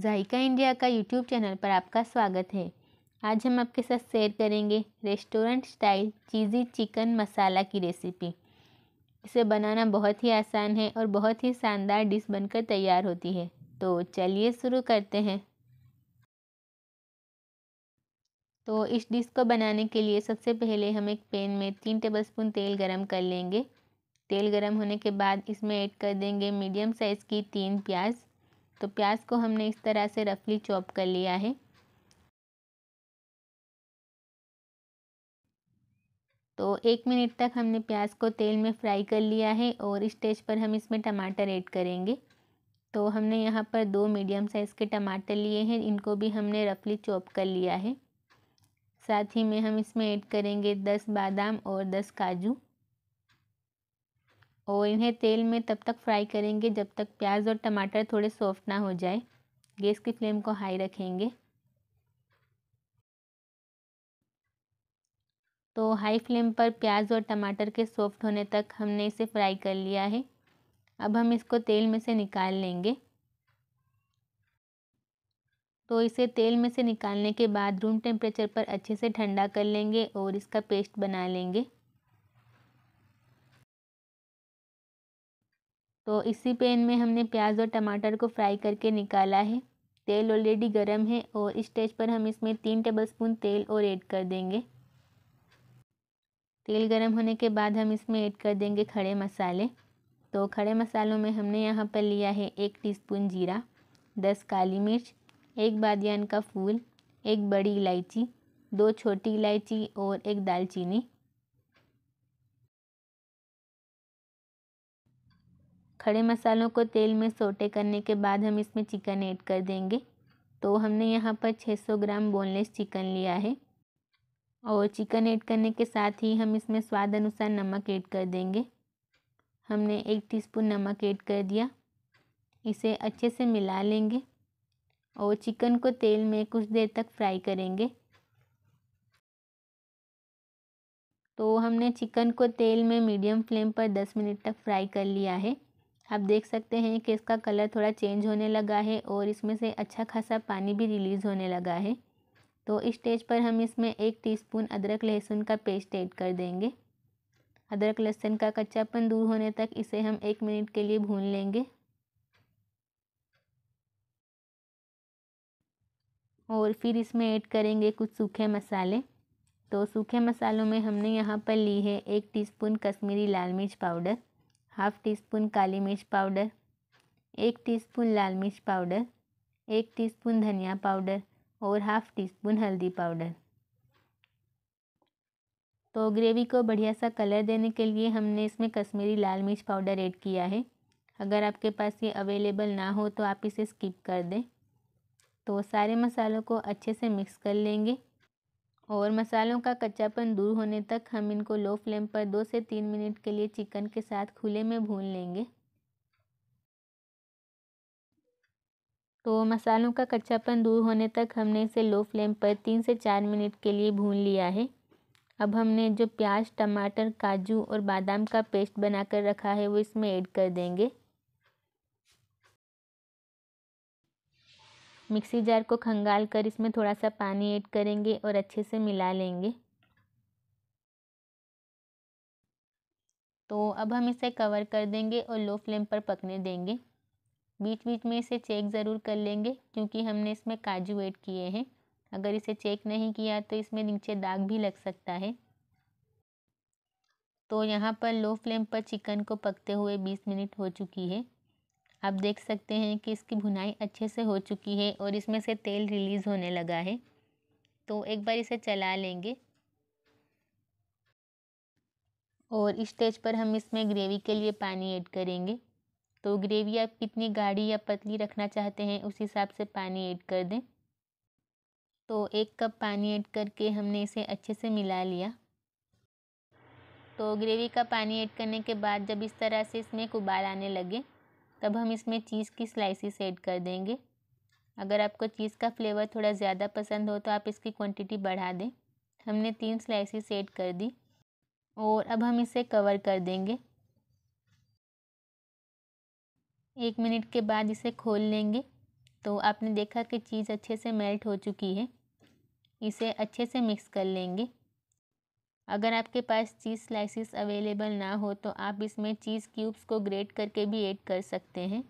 जायका India का YouTube channel पर आपका स्वागत है आज हम आपके साथ शेयर करेंगे restaurant style cheesy chicken masala की रेसिपी इसे बनाना बहुत ही आसान है और बहुत ही शानदार डिश बनकर तैयार होती है तो चलिए शुरू करते हैं तो इस डिश को बनाने के लिए सबसे पहले हम एक पैन में तीन टेबलस्पून तेल गरम कर लेंगे तेल गरम होने के बाद इसमें ऐड कर देंगे मीडियम साइज़ की तीन प्याज तो प्याज को हमने इस तरह से रफली चॉप कर लिया है तो एक मिनट तक हमने प्याज को तेल में फ्राई कर लिया है और स्टेज पर हम इसमें टमाटर ऐड करेंगे तो हमने यहाँ पर दो मीडियम साइज़ के टमाटर लिए हैं इनको भी हमने रफली चॉप कर लिया है साथ ही में हम इसमें ऐड करेंगे दस बादाम और दस काजू और इन्हें तेल में तब तक फ्राई करेंगे जब तक प्याज और टमाटर थोड़े सॉफ्ट ना हो जाए गैस की फ्लेम को हाई रखेंगे तो हाई फ्लेम पर प्याज और टमाटर के सॉफ्ट होने तक हमने इसे फ्राई कर लिया है अब हम इसको तेल में से निकाल लेंगे तो इसे तेल में से निकालने के बाद रूम टेम्परेचर पर अच्छे से ठंडा कर लेंगे और इसका पेस्ट बना लेंगे तो इसी पैन में हमने प्याज और टमाटर को फ्राई करके निकाला है तेल ऑलरेडी गर्म है और इस स्टेज पर हम इसमें तीन टेबलस्पून तेल और ऐड कर देंगे तेल गर्म होने के बाद हम इसमें ऐड कर देंगे खड़े मसाले तो खड़े मसालों में हमने यहाँ पर लिया है एक टीस्पून जीरा दस काली मिर्च एक बादियान का फूल एक बड़ी इलायची दो छोटी इलायची और एक दालचीनी खड़े मसालों को तेल में सोटे करने के बाद हम इसमें चिकन ऐड कर देंगे तो हमने यहाँ पर 600 ग्राम बोनलेस चिकन लिया है और चिकन ऐड करने के साथ ही हम इसमें स्वाद अनुसार नमक ऐड कर देंगे हमने एक टीस्पून नमक ऐड कर दिया इसे अच्छे से मिला लेंगे और चिकन को तेल में कुछ देर तक फ्राई करेंगे तो हमने चिकन को तेल में मीडियम फ्लेम पर 10 मिनट तक फ्राई कर लिया है आप देख सकते हैं कि इसका कलर थोड़ा चेंज होने लगा है और इसमें से अच्छा खासा पानी भी रिलीज़ होने लगा है तो इस स्टेज पर हम इसमें एक टीस्पून अदरक लहसुन का पेस्ट ऐड कर देंगे अदरक लहसुन का कच्चापन दूर होने तक इसे हम एक मिनट के लिए भून लेंगे और फिर इसमें ऐड करेंगे कुछ सूखे मसाले तो सूखे मसालों में हमने यहाँ पर ली है एक टीस्पून कश्मीरी लाल मिर्च पाउडर हाफ टी स्पून काली मिर्च पाउडर एक टीस्पून लाल मिर्च पाउडर एक टीस्पून धनिया पाउडर और हाफ टी स्पून हल्दी पाउडर तो ग्रेवी को बढ़िया सा कलर देने के लिए हमने इसमें कश्मीरी लाल मिर्च पाउडर ऐड किया है अगर आपके पास ये अवेलेबल ना हो तो आप इसे स्किप कर दें तो सारे मसालों को अच्छे से मिक्स कर लेंगे और मसालों का कच्चापन दूर होने तक हम इनको लो फ्लेम पर दो से तीन मिनट के लिए चिकन के साथ खुले में भून लेंगे तो मसालों का कच्चापन दूर होने तक हमने इसे लो फ्लेम पर तीन से चार मिनट के लिए भून लिया है अब हमने जो प्याज टमाटर काजू और बादाम का पेस्ट बनाकर रखा है वो इसमें ऐड कर देंगे मिक्सी जार को खंगाल कर इसमें थोड़ा सा पानी ऐड करेंगे और अच्छे से मिला लेंगे तो अब हम इसे कवर कर देंगे और लो फ्लेम पर पकने देंगे बीच बीच में इसे चेक ज़रूर कर लेंगे क्योंकि हमने इसमें काजू ऐड किए हैं अगर इसे चेक नहीं किया तो इसमें नीचे दाग भी लग सकता है तो यहाँ पर लो फ्लेम पर चिकन को पकते हुए बीस मिनट हो चुकी है आप देख सकते हैं कि इसकी भुनाई अच्छे से हो चुकी है और इसमें से तेल रिलीज़ होने लगा है तो एक बार इसे चला लेंगे और इस स्टेज पर हम इसमें ग्रेवी के लिए पानी ऐड करेंगे तो ग्रेवी आप कितनी गाढ़ी या पतली रखना चाहते हैं उस हिसाब से पानी ऐड कर दें तो एक कप पानी ऐड करके हमने इसे अच्छे से मिला लिया तो ग्रेवी का पानी ऐड करने के बाद जब इस तरह से इसमें उबाल आने लगे तब हम इसमें चीज़ की स्लाइसिस ऐड कर देंगे अगर आपको चीज़ का फ्लेवर थोड़ा ज़्यादा पसंद हो तो आप इसकी क्वांटिटी बढ़ा दें हमने तीन स्लाइसिस ऐड कर दी और अब हम इसे कवर कर देंगे एक मिनट के बाद इसे खोल लेंगे तो आपने देखा कि चीज़ अच्छे से मेल्ट हो चुकी है इसे अच्छे से मिक्स कर लेंगे अगर आपके पास चीज़ स्लाइसिस अवेलेबल ना हो तो आप इसमें चीज़ क्यूब्स को ग्रेट करके भी ऐड कर सकते हैं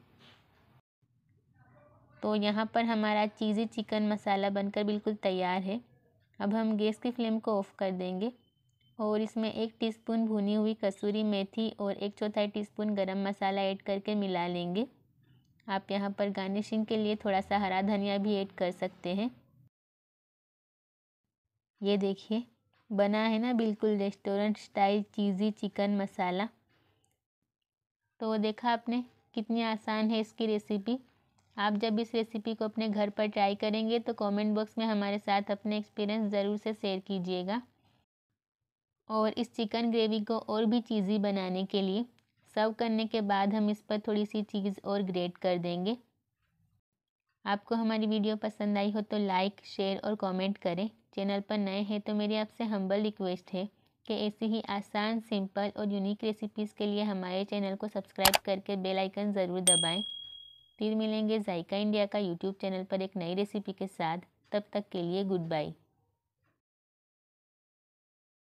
तो यहाँ पर हमारा चीज़ी चिकन मसाला बनकर बिल्कुल तैयार है अब हम गैस की फ्लेम को ऑफ़ कर देंगे और इसमें एक टीस्पून भुनी हुई कसूरी मेथी और एक चौथाई टीस्पून गरम मसाला ऐड करके मिला लेंगे आप यहाँ पर गार्निशिंग के लिए थोड़ा सा हरा धनिया भी ऐड कर सकते हैं ये देखिए बना है ना बिल्कुल restaurant style cheesy chicken masala तो देखा आपने कितनी आसान है इसकी रेसिपी आप जब इस रेसिपी को अपने घर पर ट्राई करेंगे तो कमेंट बॉक्स में हमारे साथ अपने एक्सपीरियंस ज़रूर से शेयर कीजिएगा और इस चिकन ग्रेवी को और भी चीज़ी बनाने के लिए सर्व करने के बाद हम इस पर थोड़ी सी चीज़ और ग्रेट कर देंगे आपको हमारी वीडियो पसंद आई हो तो लाइक शेयर और कमेंट करें चैनल पर नए हैं तो मेरी आपसे हम्बल रिक्वेस्ट है कि ऐसी ही आसान सिंपल और यूनिक रेसिपीज़ के लिए हमारे चैनल को सब्सक्राइब करके बेल आइकन ज़रूर दबाएं फिर मिलेंगे जायका इंडिया का यूट्यूब चैनल पर एक नई रेसिपी के साथ तब तक के लिए गुड बाय